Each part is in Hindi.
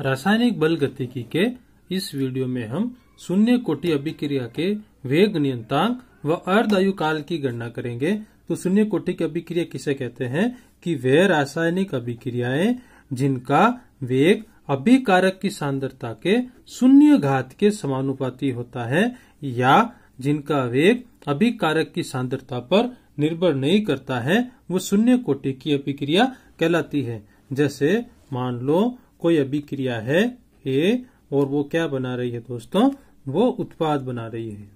रासायनिक बल गतिकी के इस वीडियो में हम शून्य कोटि अभिक्रिया के वेग नियंत्रक व अर्धायु काल की गणना करेंगे तो शून्य कोटि की अभिक्रिया किसे कहते हैं कि वे रासायनिक अभिक्रियाएं जिनका वेग अभिकारक की सांद्रता के शून्य घात के समानुपाती होता है या जिनका वेग अभिकारक की सांद्रता पर निर्भर नहीं करता है वो शून्य कोटि की अभिक्रिया कहलाती है जैसे मान लो कोई अभिक्रिया है ए और वो क्या बना रही है दोस्तों वो उत्पाद बना रही है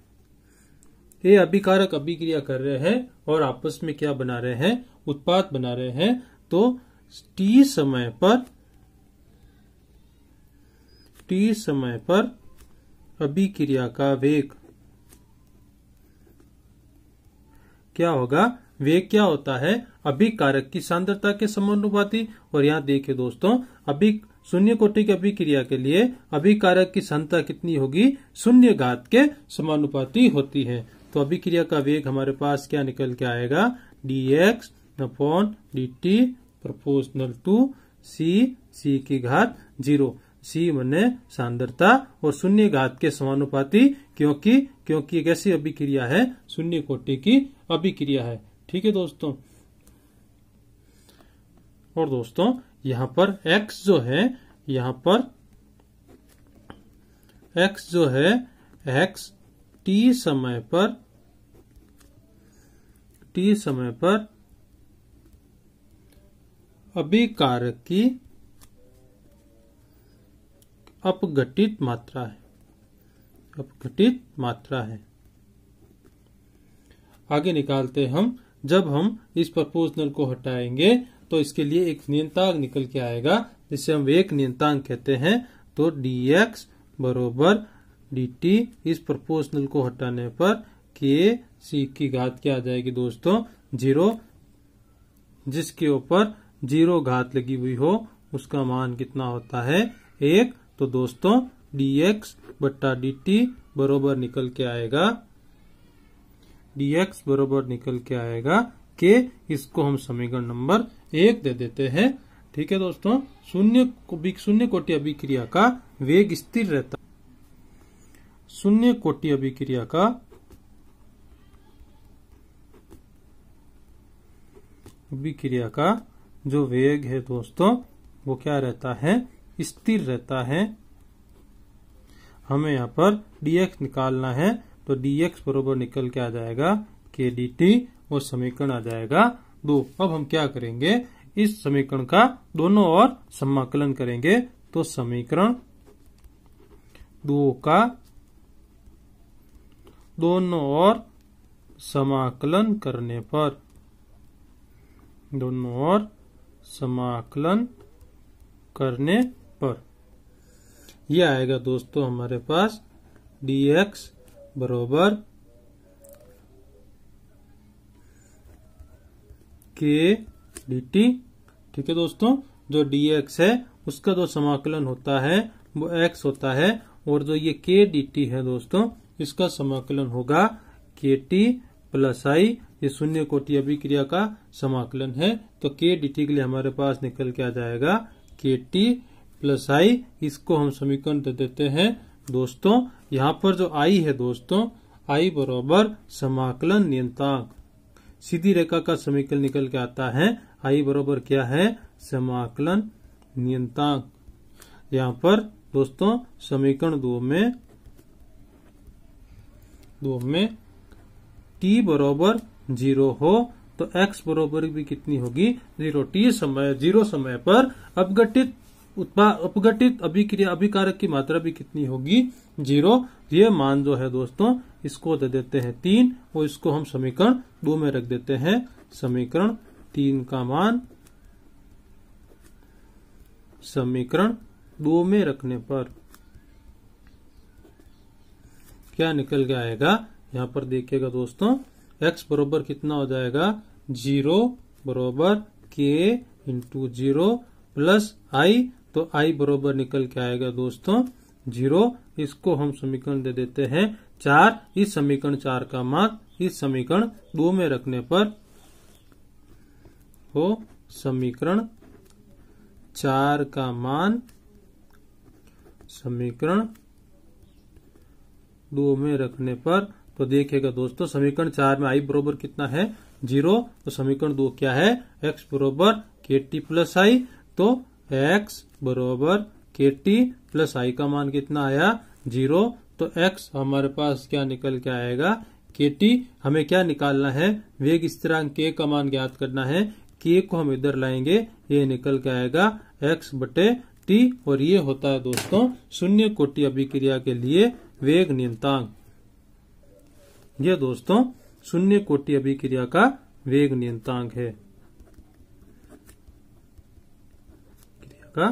ये अभिकारक अभिक्रिया कर रहे हैं और आपस में क्या बना रहे हैं उत्पाद बना रहे हैं तो टी समय पर टी समय पर अभिक्रिया का वेग क्या होगा वेग क्या होता है अभिकारक की सांद्रता के समानुपाती और यहाँ देखिए दोस्तों अभी शून्य कोटि की अभिक्रिया के लिए अभिकारक की सांद्रता कितनी होगी शून्य घात के समानुपाती होती है तो अभिक्रिया का वेग हमारे पास क्या निकल के आएगा डी एक्स नफोन D T proportional to C C की घात जीरो सी मैंने सांद्रता और शून्य घात के समानुपाती क्योंकि क्योंकि एक ऐसी अभिक्रिया है शून्य कोटि की अभिक्रिया है ठीक है दोस्तों और दोस्तों यहां पर x जो है यहां पर x जो है x t समय पर t समय पर अभिकारक की अपघटित मात्रा है अपघटित मात्रा है आगे निकालते हम जब हम इस प्रपोजनल को हटाएंगे तो इसके लिए एक नियंतांक निकल के आएगा जिसे हम एक नियंतांक कहते हैं तो dx बरोबर dt इस प्रपोजनल को हटाने पर के सी की घात क्या आ जाएगी दोस्तों जीरो जिसके ऊपर जीरो घात लगी हुई हो उसका मान कितना होता है एक तो दोस्तों dx बट्टा dt बरोबर निकल के आएगा dx बरोबर निकल के आएगा के इसको हम समीकरण नंबर एक दे देते हैं ठीक है दोस्तों शून्य शून्य कोटि अभिक्रिया का वेग स्थिर रहता शून्य कोटि अभिक्रिया का अभिक्रिया का जो वेग है दोस्तों वो क्या रहता है स्थिर रहता है हमें यहाँ पर dx निकालना है तो dx बरोबर निकल के आ जाएगा के डी टी और समीकरण आ जाएगा दो अब हम क्या करेंगे इस समीकरण का दोनों ओर समाकलन करेंगे तो समीकरण दो का दोनों ओर समाकलन करने पर दोनों ओर समाकलन करने पर यह आएगा दोस्तों हमारे पास डीएक्स बरोबर के डी टी ठीक है दोस्तों जो डी एक्स है उसका जो समाकलन होता है वो एक्स होता है और जो ये के डी टी है दोस्तों इसका समाकलन होगा के टी प्लस आई ये शून्य कोटि अभिक्रिया का समाकलन है तो के डी टी के लिए हमारे पास निकल के आ जाएगा के टी प्लस आई इसको हम समीकरण दे देते हैं दोस्तों यहाँ पर जो आई है दोस्तों आई बराबर समाकलन नियंत्रक सीधी रेखा का समीकरण निकल के आता है आई बराबर क्या है समाकलन नियंत्रक यहाँ पर दोस्तों समीकरण दो में दो में टी बराबर जीरो हो तो x बराबर भी कितनी होगी जीरो टी समय जीरो समय पर अपगठित अपघटित अभिक्रिया अभिकारक की मात्रा भी कितनी होगी जीरो ये मान जो है दोस्तों इसको दे देते हैं तीन और इसको हम समीकरण दो में रख देते हैं समीकरण तीन का मान समीकरण दो में रखने पर क्या निकल के आएगा यहाँ पर देखिएगा दोस्तों x बरोबर कितना हो जाएगा जीरो बरोबर के इंटू जीरो प्लस आई तो आई बरोबर निकल के आएगा दोस्तों जीरो इसको हम समीकरण दे देते हैं चार इस समीकरण चार का मान इस समीकरण दो में रखने पर हो समीकरण चार का मान समीकरण दो में रखने पर तो देखिएगा दोस्तों समीकरण चार में आई बरोबर कितना है जीरो तो समीकरण दो क्या है एक्स बरोबर के टी प्लस आई तो एक्स बरोबर के टी प्लस आई का मान कितना आया जीरो तो एक्स हमारे पास क्या निकल के आएगा के टी हमें क्या निकालना है वेग स्थिरांक के का मान ज्ञात करना है के को हम इधर लाएंगे ये निकल के आएगा एक्स बटे टी और ये होता है दोस्तों शून्य कोटि अभिक्रिया के लिए वेग नियंतांक ये दोस्तों शून्य कोटि अभिक्रिया का वेग नियंतांक है का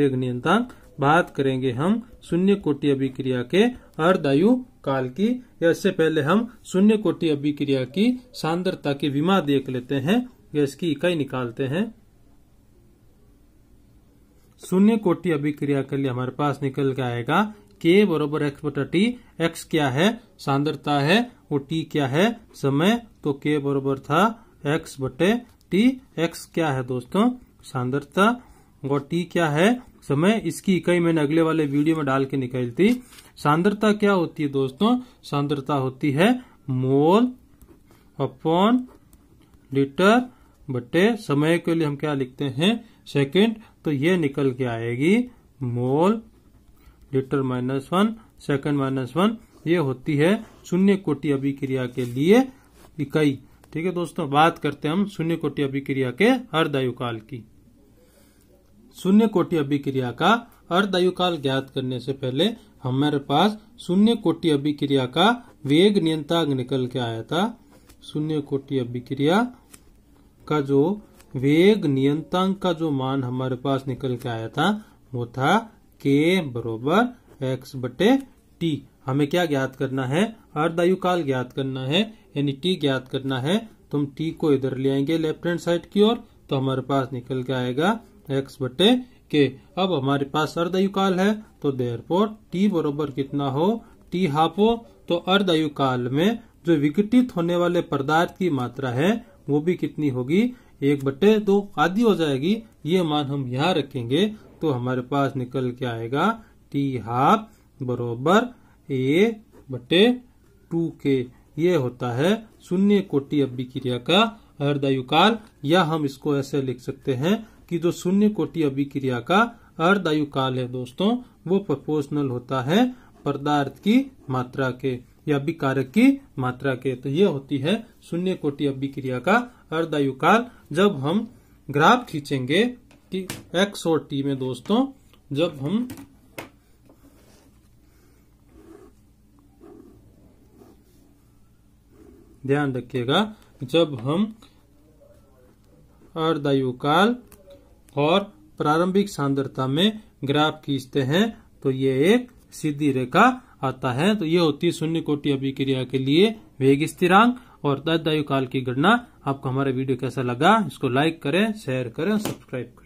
वेग नियंत्रण बात करेंगे हम शून्य कोटि अभिक्रिया के अर्धायु काल की या इससे पहले हम शून्य कोटि अभिक्रिया की सांद्रता की विमा देख लेते हैं या इसकी इकाई निकालते हैं शून्य कोटि अभिक्रिया के लिए हमारे पास निकल के आएगा के बराबर एक्स बटा टी एक्स क्या है सांद्रता है और टी क्या है समय तो के बरोबर था एक्स बटे टी एक्स क्या है दोस्तों सांद्रता और टी क्या है समय इसकी इकाई मैंने अगले वाले वीडियो में डाल के निकलती थी सांद्रता क्या होती है दोस्तों सांद्रता होती है मोल अपॉन लीटर बटे समय के लिए हम क्या लिखते हैं सेकंड तो ये निकल के आएगी mole litre minus one second minus one ये होती है शून्य कोटि अभिक्रिया के लिए इकाई ठीक है दोस्तों बात करते हैं हम शून्य कोटि अभिक्रिया के अर्धायु काल की शून्य कोटि अभिक्रिया का अर्धायुकाल ज्ञात करने से पहले हमारे पास शून्य कोटि अभिक्रिया का वेग नियंत्रक निकल के आया था शून्य कोटि अभिक्रिया का जो वेग नियंत्रक का जो मान हमारे पास निकल के आया था वो था के बरोबर एक्स बटे टी हमें क्या ज्ञात करना है अर्धायुकाल ज्ञात करना है यानी टी ज्ञात करना है तुम टी को इधर ले आएंगे लेफ्ट हैंड साइड की ओर तो हमारे पास निकल के आएगा एक्स बटे के अब हमारे पास अर्धयुकाल है तो देर टी बरोबर कितना हो टी हाफ हो तो अर्धयुकाल में जो विघटित होने वाले पदार्थ की मात्रा है वो भी कितनी होगी एक बटे दो आदि हो जाएगी ये मान हम यहाँ रखेंगे तो हमारे पास निकल के आएगा टी हाफ बरोबर ए बटे टू के ये होता है शून्य कोटि अभिक्रिया का काल या हम इसको ऐसे लिख सकते हैं कि जो शून्य कोटि अभिक्रिया का अर्धायु काल है दोस्तों वो प्रोपोर्शनल होता है पदार्थ की मात्रा के या अभिकारक की मात्रा के तो ये होती है शून्य कोटि अभिक्रिया का अर्धायु काल जब हम ग्राफ खींचेंगे कि एक्स और टी में दोस्तों जब हम ध्यान रखिएगा जब हम अर्धायु काल और प्रारंभिक सांद्रता में ग्राफ खींचते हैं तो ये एक सीधी रेखा आता है तो ये होती है शून्य कोटि अभिक्रिया के लिए वेग स्थिरांक और दायु काल की गणना आपको हमारे वीडियो कैसा लगा इसको लाइक करें शेयर करें सब्सक्राइब करें